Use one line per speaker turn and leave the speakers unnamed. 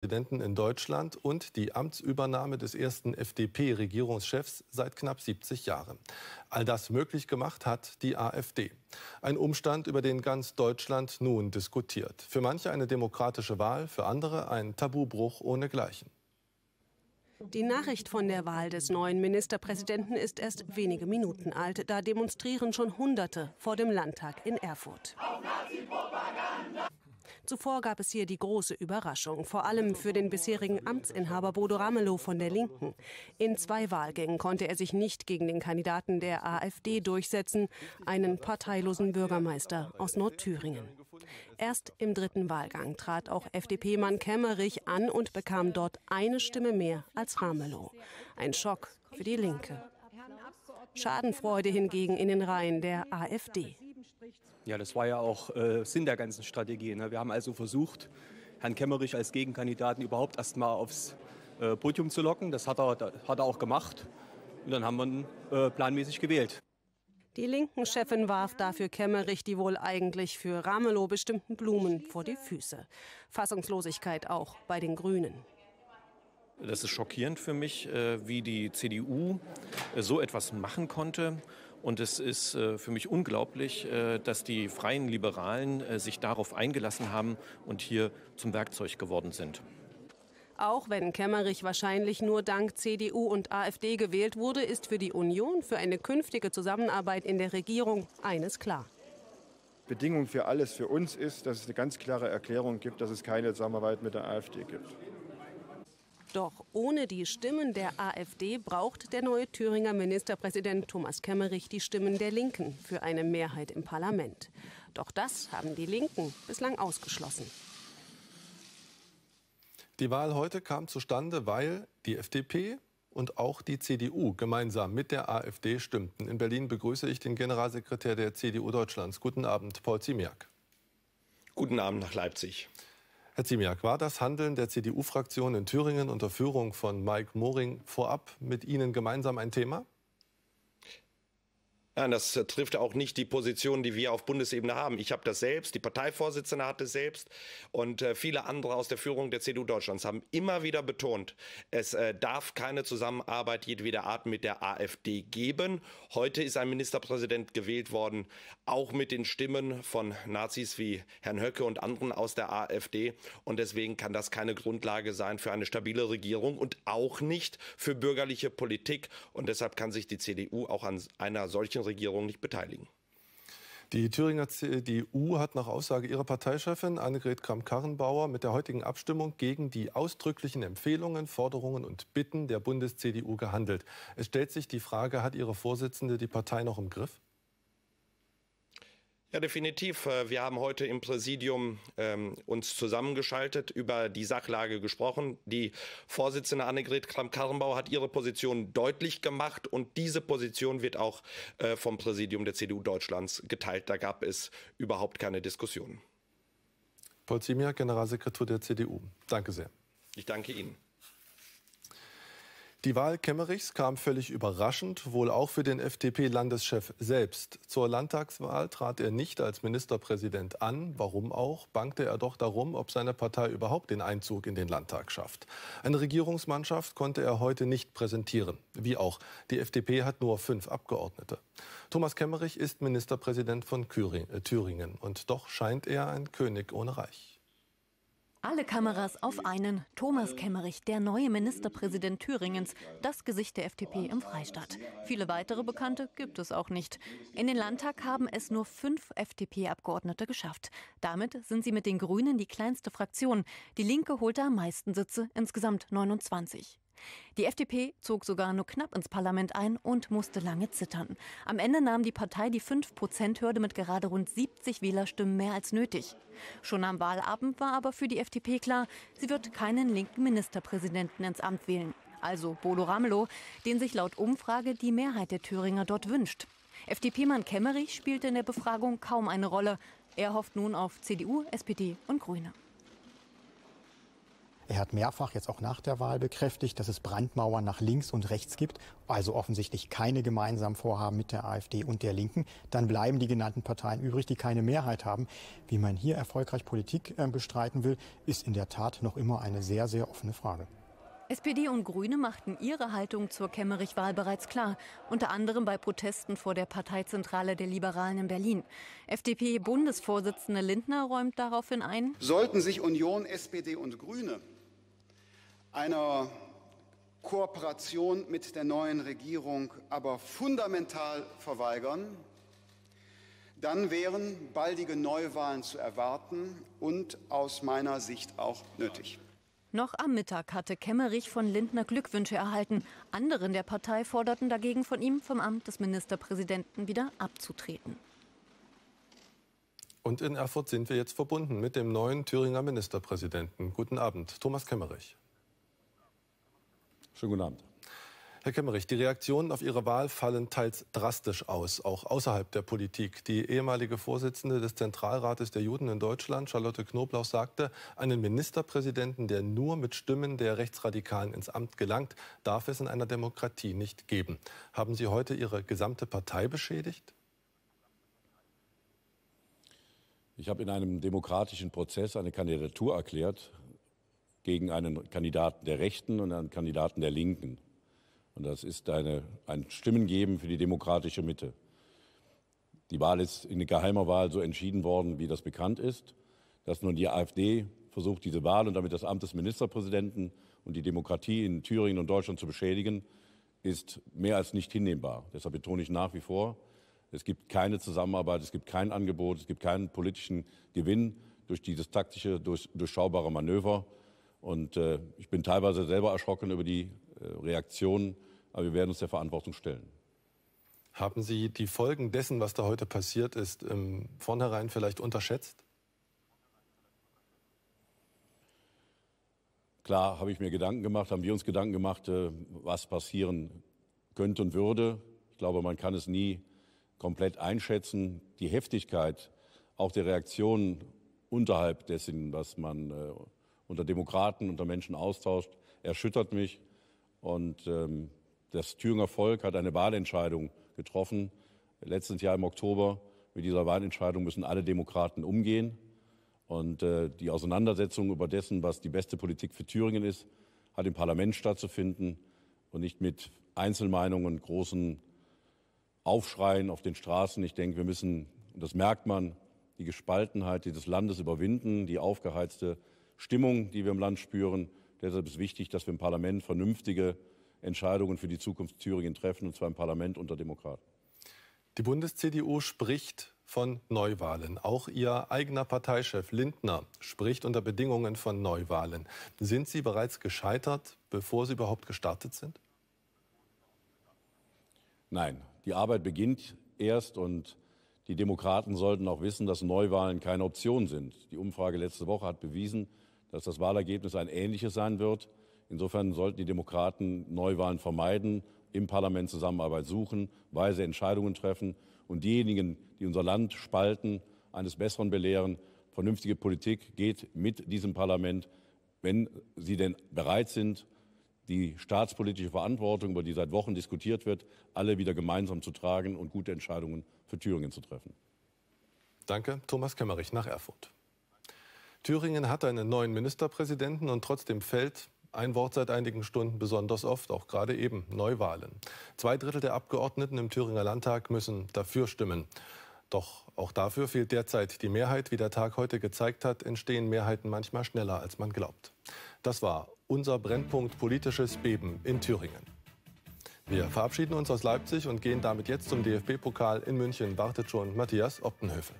Präsidenten in Deutschland und die Amtsübernahme des ersten FDP-Regierungschefs seit knapp 70 Jahren. All das möglich gemacht hat die AfD. Ein Umstand, über den ganz Deutschland nun diskutiert. Für manche eine demokratische Wahl, für andere ein Tabubruch ohnegleichen.
Die Nachricht von der Wahl des neuen Ministerpräsidenten ist erst wenige Minuten alt. Da demonstrieren schon Hunderte vor dem Landtag in Erfurt. Auf Nazi-Propaganda! Zuvor gab es hier die große Überraschung, vor allem für den bisherigen Amtsinhaber Bodo Ramelow von der Linken. In zwei Wahlgängen konnte er sich nicht gegen den Kandidaten der AfD durchsetzen, einen parteilosen Bürgermeister aus Nordthüringen. Erst im dritten Wahlgang trat auch FDP-Mann Kemmerich an und bekam dort eine Stimme mehr als Ramelow. Ein Schock für die Linke. Schadenfreude hingegen in den Reihen der AfD.
Ja, das war
ja auch äh, Sinn der ganzen Strategie. Ne? Wir haben also versucht, Herrn Kemmerich als Gegenkandidaten überhaupt erstmal aufs äh, Podium zu locken. Das hat er, hat er auch gemacht. Und dann haben wir ihn äh, planmäßig gewählt.
Die linken Chefin warf dafür Kemmerich die wohl eigentlich für Ramelow bestimmten Blumen vor die Füße. Fassungslosigkeit auch bei den Grünen.
Das ist schockierend für mich, äh, wie die CDU äh, so etwas machen konnte. Und es ist äh, für mich unglaublich, äh, dass die freien Liberalen äh, sich darauf eingelassen haben und hier zum Werkzeug geworden sind.
Auch wenn Kemmerich wahrscheinlich nur dank CDU und AfD gewählt wurde, ist für die Union für eine künftige Zusammenarbeit in der Regierung eines klar.
Bedingung für alles für uns ist, dass es eine ganz klare Erklärung gibt, dass es keine Zusammenarbeit mit der AfD gibt.
Doch ohne die Stimmen der AfD braucht der neue Thüringer Ministerpräsident Thomas Kemmerich die Stimmen der Linken für eine Mehrheit im Parlament. Doch das haben die Linken bislang ausgeschlossen.
Die Wahl heute kam zustande, weil die FDP und auch die CDU gemeinsam mit der AfD stimmten. In Berlin begrüße ich den Generalsekretär der CDU Deutschlands. Guten Abend, Paul Ziemiak. Guten Abend nach Leipzig. Herr Ziemiak, war das Handeln der CDU-Fraktion in Thüringen unter Führung von Mike Moring vorab mit Ihnen gemeinsam ein Thema?
Nein, das trifft auch nicht die Position, die wir auf Bundesebene haben. Ich habe das selbst, die Parteivorsitzende hat es selbst und äh, viele andere aus der Führung der CDU Deutschlands haben immer wieder betont, es äh, darf keine Zusammenarbeit jedweder Art mit der AfD geben. Heute ist ein Ministerpräsident gewählt worden, auch mit den Stimmen von Nazis wie Herrn Höcke und anderen aus der AfD. Und deswegen kann das keine Grundlage sein für eine stabile Regierung und auch nicht für bürgerliche Politik. Und deshalb kann sich die CDU auch an einer solchen Regierung Regierung nicht beteiligen.
Die Thüringer CDU hat nach Aussage ihrer Parteichefin Annegret Kramp-Karrenbauer mit der heutigen Abstimmung gegen die ausdrücklichen Empfehlungen, Forderungen und Bitten der Bundes-CDU gehandelt. Es stellt sich die Frage, hat ihre Vorsitzende die Partei noch im Griff?
Ja, definitiv. Äh, wir haben heute im Präsidium ähm, uns zusammengeschaltet, über die Sachlage gesprochen. Die Vorsitzende Annegret Kramp-Karrenbauer hat ihre Position deutlich gemacht und diese Position wird auch äh, vom Präsidium der CDU Deutschlands geteilt. Da gab es überhaupt
keine Diskussion. Paul Ziemiak, Generalsekretär der CDU. Danke sehr. Ich danke Ihnen. Die Wahl Kemmerichs kam völlig überraschend, wohl auch für den FDP-Landeschef selbst. Zur Landtagswahl trat er nicht als Ministerpräsident an. Warum auch? Bangte er doch darum, ob seine Partei überhaupt den Einzug in den Landtag schafft. Eine Regierungsmannschaft konnte er heute nicht präsentieren. Wie auch, die FDP hat nur fünf Abgeordnete. Thomas Kemmerich ist Ministerpräsident von äh, Thüringen und doch scheint er ein König ohne Reich.
Alle Kameras auf einen. Thomas Kemmerich, der neue Ministerpräsident Thüringens, das Gesicht der FDP im Freistaat. Viele weitere Bekannte gibt es auch nicht. In den Landtag haben es nur fünf FDP-Abgeordnete geschafft. Damit sind sie mit den Grünen die kleinste Fraktion. Die Linke holte am meisten Sitze, insgesamt 29. Die FDP zog sogar nur knapp ins Parlament ein und musste lange zittern. Am Ende nahm die Partei die 5-Prozent-Hürde mit gerade rund 70 Wählerstimmen mehr als nötig. Schon am Wahlabend war aber für die FDP klar, sie wird keinen linken Ministerpräsidenten ins Amt wählen. Also Bodo Ramelow, den sich laut Umfrage die Mehrheit der Thüringer dort wünscht. FDP-Mann Kemmerich spielte in der Befragung kaum eine Rolle. Er hofft nun auf CDU, SPD und Grüne.
Er hat mehrfach jetzt auch nach der Wahl bekräftigt, dass es Brandmauern nach links und rechts gibt, also offensichtlich keine gemeinsamen Vorhaben mit der AfD und der Linken. Dann bleiben die genannten Parteien übrig, die keine Mehrheit haben. Wie man hier erfolgreich Politik äh, bestreiten will, ist in der Tat noch immer eine sehr, sehr offene Frage.
SPD und Grüne machten ihre Haltung zur Kemmerich-Wahl bereits klar, unter anderem bei Protesten vor der Parteizentrale der Liberalen in Berlin. FDP-Bundesvorsitzende Lindner räumt daraufhin ein. Sollten
sich Union, SPD und Grüne einer Kooperation mit der neuen Regierung aber fundamental verweigern, dann wären baldige Neuwahlen zu erwarten und aus meiner Sicht auch nötig.
Noch am Mittag hatte Kemmerich von Lindner Glückwünsche erhalten. Anderen der Partei forderten dagegen von ihm, vom Amt des Ministerpräsidenten wieder abzutreten.
Und in Erfurt sind wir jetzt verbunden mit dem neuen Thüringer Ministerpräsidenten. Guten Abend, Thomas Kemmerich. Schönen guten Abend. Herr Kemmerich, die Reaktionen auf Ihre Wahl fallen teils drastisch aus, auch außerhalb der Politik. Die ehemalige Vorsitzende des Zentralrates der Juden in Deutschland, Charlotte Knoblauch, sagte, einen Ministerpräsidenten, der nur mit Stimmen der Rechtsradikalen ins Amt gelangt, darf es in einer Demokratie nicht geben. Haben Sie heute Ihre gesamte Partei beschädigt?
Ich habe in einem demokratischen Prozess eine Kandidatur erklärt gegen einen Kandidaten der Rechten und einen Kandidaten der Linken. Und das ist eine, ein Stimmengeben für die demokratische Mitte. Die Wahl ist in geheimer Wahl so entschieden worden, wie das bekannt ist, dass nun die AfD versucht, diese Wahl und damit das Amt des Ministerpräsidenten und die Demokratie in Thüringen und Deutschland zu beschädigen, ist mehr als nicht hinnehmbar. Deshalb betone ich nach wie vor, es gibt keine Zusammenarbeit, es gibt kein Angebot, es gibt keinen politischen Gewinn durch dieses taktische, durch, durchschaubare Manöver. Und äh, ich bin teilweise selber erschrocken über die äh, Reaktionen, aber wir werden uns der Verantwortung stellen.
Haben Sie die Folgen dessen, was da heute passiert ist, ähm, vornherein vielleicht unterschätzt?
Klar habe ich mir Gedanken gemacht, haben wir uns Gedanken gemacht, äh, was passieren könnte und würde. Ich glaube, man kann es nie komplett einschätzen. Die Heftigkeit auch der Reaktionen unterhalb dessen, was man äh, unter Demokraten, unter Menschen austauscht, erschüttert mich. Und ähm, das Thüringer Volk hat eine Wahlentscheidung getroffen. Letztes Jahr im Oktober. Mit dieser Wahlentscheidung müssen alle Demokraten umgehen. Und äh, die Auseinandersetzung über dessen, was die beste Politik für Thüringen ist, hat im Parlament stattzufinden und nicht mit Einzelmeinungen, großen Aufschreien auf den Straßen. Ich denke, wir müssen, und das merkt man, die Gespaltenheit dieses Landes überwinden, die aufgeheizte Stimmung, die wir im Land spüren. Deshalb ist wichtig, dass wir im Parlament vernünftige Entscheidungen für die Zukunft Thüringen treffen, und zwar im Parlament
unter Demokraten. Die Bundes-CDU spricht von Neuwahlen. Auch ihr eigener Parteichef Lindner spricht unter Bedingungen von Neuwahlen. Sind sie bereits gescheitert, bevor sie überhaupt gestartet sind?
Nein, die Arbeit beginnt erst und die Demokraten sollten auch wissen, dass Neuwahlen keine Option sind. Die Umfrage letzte Woche hat bewiesen, dass das Wahlergebnis ein ähnliches sein wird. Insofern sollten die Demokraten Neuwahlen vermeiden, im Parlament Zusammenarbeit suchen, weise Entscheidungen treffen und diejenigen, die unser Land spalten, eines Besseren belehren. Vernünftige Politik geht mit diesem Parlament, wenn sie denn bereit sind, die staatspolitische Verantwortung, über die seit Wochen diskutiert wird, alle
wieder gemeinsam zu tragen und gute Entscheidungen für Thüringen zu treffen. Danke, Thomas Kemmerich nach Erfurt. Thüringen hat einen neuen Ministerpräsidenten und trotzdem fällt ein Wort seit einigen Stunden besonders oft, auch gerade eben Neuwahlen. Zwei Drittel der Abgeordneten im Thüringer Landtag müssen dafür stimmen. Doch auch dafür fehlt derzeit die Mehrheit. Wie der Tag heute gezeigt hat, entstehen Mehrheiten manchmal schneller, als man glaubt. Das war unser Brennpunkt politisches Beben in Thüringen. Wir verabschieden uns aus Leipzig und gehen damit jetzt zum DFB-Pokal. In München wartet schon Matthias Optenhöfel.